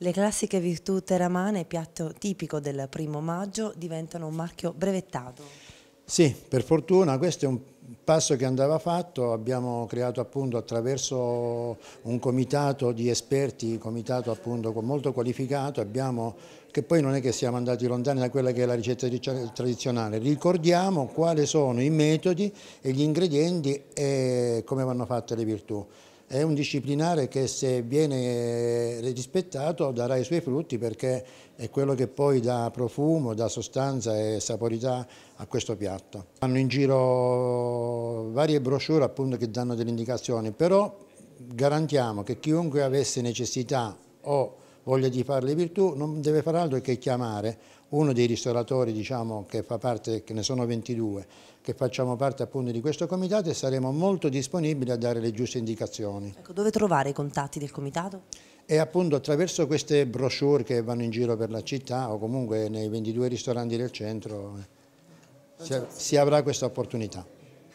Le classiche virtù teramane, piatto tipico del primo maggio, diventano un marchio brevettato. Sì, per fortuna questo è un passo che andava fatto, abbiamo creato appunto attraverso un comitato di esperti, un comitato appunto molto qualificato, abbiamo, che poi non è che siamo andati lontani da quella che è la ricetta tradizionale, ricordiamo quali sono i metodi e gli ingredienti e come vanno fatte le virtù è un disciplinare che se viene eh, rispettato darà i suoi frutti perché è quello che poi dà profumo, dà sostanza e saporità a questo piatto. Hanno in giro varie brochure appunto che danno delle indicazioni, però garantiamo che chiunque avesse necessità o voglia di fare le virtù, non deve fare altro che chiamare uno dei ristoratori diciamo, che fa parte, che ne sono 22, che facciamo parte appunto di questo comitato e saremo molto disponibili a dare le giuste indicazioni. Ecco, dove trovare i contatti del comitato? E appunto attraverso queste brochure che vanno in giro per la città o comunque nei 22 ristoranti del centro eh, si, si avrà questa opportunità.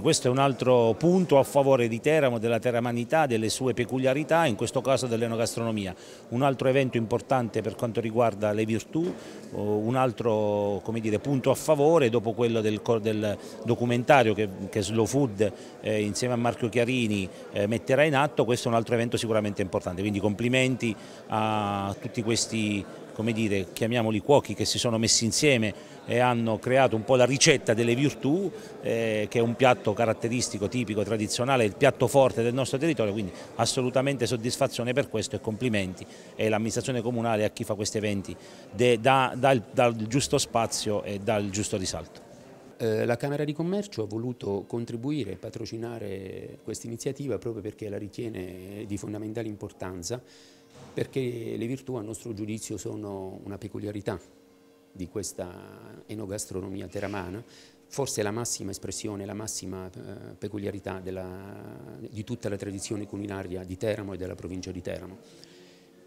Questo è un altro punto a favore di Teramo, della teramanità, delle sue peculiarità, in questo caso dell'enogastronomia. Un altro evento importante per quanto riguarda le virtù, un altro dire, punto a favore dopo quello del, del documentario che, che, Slow Food eh, insieme a Marco Chiarini eh, metterà in atto, questo è un altro evento sicuramente importante. Quindi complimenti a tutti questi come dire, chiamiamoli cuochi che si sono messi insieme e hanno creato un po' la ricetta delle virtù, eh, che è un piatto caratteristico, tipico, tradizionale, il piatto forte del nostro territorio, quindi assolutamente soddisfazione per questo e complimenti. E l'amministrazione comunale a chi fa questi eventi dà, dà, il, giusto spazio e dà il giusto risalto eh, la Camera di Commercio ha voluto contribuire e patrocinare questa iniziativa proprio perché la ritiene di fondamentale importanza perché le virtù a nostro giudizio sono una peculiarità di questa enogastronomia teramana, forse la massima espressione, la massima eh, peculiarità della, di tutta la tradizione culinaria di Teramo e della provincia di Teramo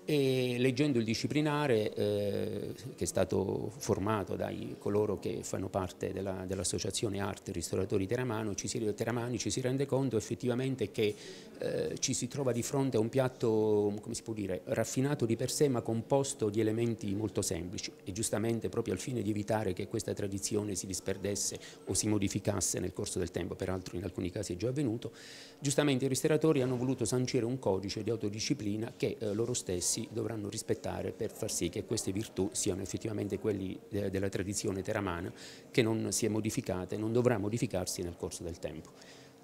e leggendo il disciplinare eh, che è stato formato dai coloro che fanno parte dell'associazione dell Arte Ristoratori Teramano, ci si, Teramani ci si rende conto effettivamente che eh, ci si trova di fronte a un piatto dire, raffinato di per sé ma composto di elementi molto semplici e giustamente proprio al fine di evitare che questa tradizione si disperdesse o si modificasse nel corso del tempo, peraltro in alcuni casi è già avvenuto, giustamente i ristoratori hanno voluto sancire un codice di autodisciplina che eh, loro stessi si dovranno rispettare per far sì che queste virtù siano effettivamente quelle eh, della tradizione teramana che non si è modificata e non dovrà modificarsi nel corso del tempo.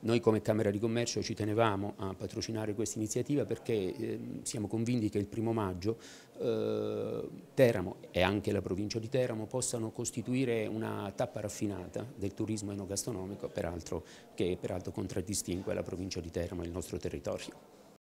Noi come Camera di Commercio ci tenevamo a patrocinare questa iniziativa perché eh, siamo convinti che il primo maggio eh, Teramo e anche la provincia di Teramo possano costituire una tappa raffinata del turismo enogastronomico, peraltro, che peraltro contraddistingue la provincia di Teramo e il nostro territorio.